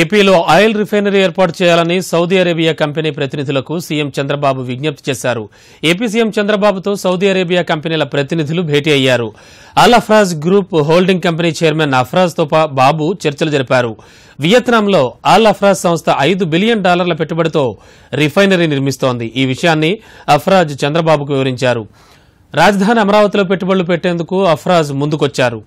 ఏపీలో oil refinery ఏర్పాటు చేయాలని సౌదీ అరేబియా కంపెనీ ప్రతినిధులకు సీఎం చంద్రబాబు విజ్ఞప్తి చేశారు ఏపీ సీఎం చంద్రబాబుతో సౌదీ అరేబియా కంపెనీల ప్రతినిధులు భేటీ అయ్యారు Al Afraz group holding company chairman అఫ్రాజ్తో బాబు చర్చలు జరిపారు వియత్నాంలో అల్ అఫ్రాజ్ సంస్థ ఐదు బిలియన్ డాలర్ల పెట్టుబడితో రిఫైనరీ నిర్మిస్తోంది ఈ విషయాన్ని అఫ్రాజ్ చంద్రబాబుకు వివరించారు రాజధాని అమరావతిలో పెట్టుబడులు పెట్టేందుకు అఫ్రాజ్ ముందుకొచ్చారు